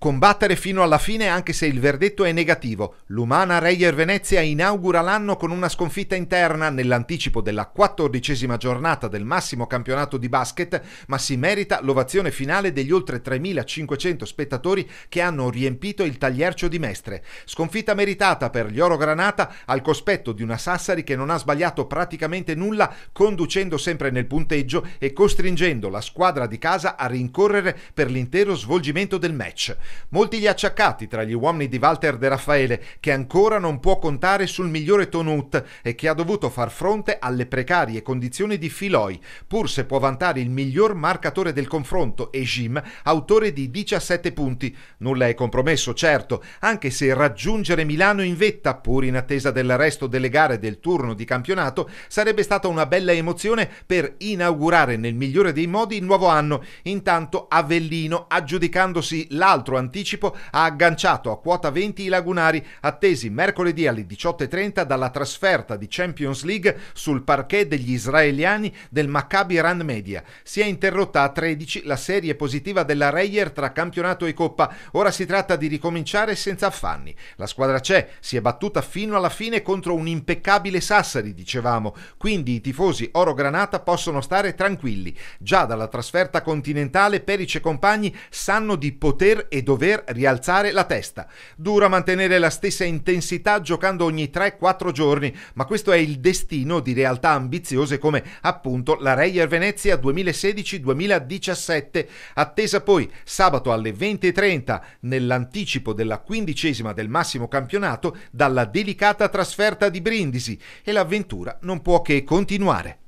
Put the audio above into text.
Combattere fino alla fine anche se il verdetto è negativo. L'Umana Reyer Venezia inaugura l'anno con una sconfitta interna nell'anticipo della quattordicesima giornata del massimo campionato di basket, ma si merita l'ovazione finale degli oltre 3.500 spettatori che hanno riempito il tagliercio di Mestre. Sconfitta meritata per gli Oro Granata al cospetto di una Sassari che non ha sbagliato praticamente nulla, conducendo sempre nel punteggio e costringendo la squadra di casa a rincorrere per l'intero svolgimento del match. Molti gli acciaccati tra gli uomini di Walter De Raffaele, che ancora non può contare sul migliore Tonut e che ha dovuto far fronte alle precarie condizioni di Filoi, pur se può vantare il miglior marcatore del confronto Ejim, autore di 17 punti. Nulla è compromesso, certo, anche se raggiungere Milano in vetta, pur in attesa del resto delle gare del turno di campionato, sarebbe stata una bella emozione per inaugurare nel migliore dei modi il nuovo anno. Intanto Avellino, aggiudicandosi l'altro anticipo ha agganciato a quota 20 i lagunari, attesi mercoledì alle 18.30 dalla trasferta di Champions League sul parquet degli israeliani del Maccabi Rand Media. Si è interrotta a 13 la serie positiva della Reyer tra campionato e coppa. Ora si tratta di ricominciare senza affanni. La squadra c'è, si è battuta fino alla fine contro un impeccabile Sassari, dicevamo. Quindi i tifosi Oro-Granata possono stare tranquilli. Già dalla trasferta continentale Perice e compagni sanno di poter e dover dover rialzare la testa. Dura mantenere la stessa intensità giocando ogni 3-4 giorni, ma questo è il destino di realtà ambiziose come appunto la Reyer Venezia 2016-2017, attesa poi sabato alle 20.30 nell'anticipo della quindicesima del massimo campionato dalla delicata trasferta di Brindisi e l'avventura non può che continuare.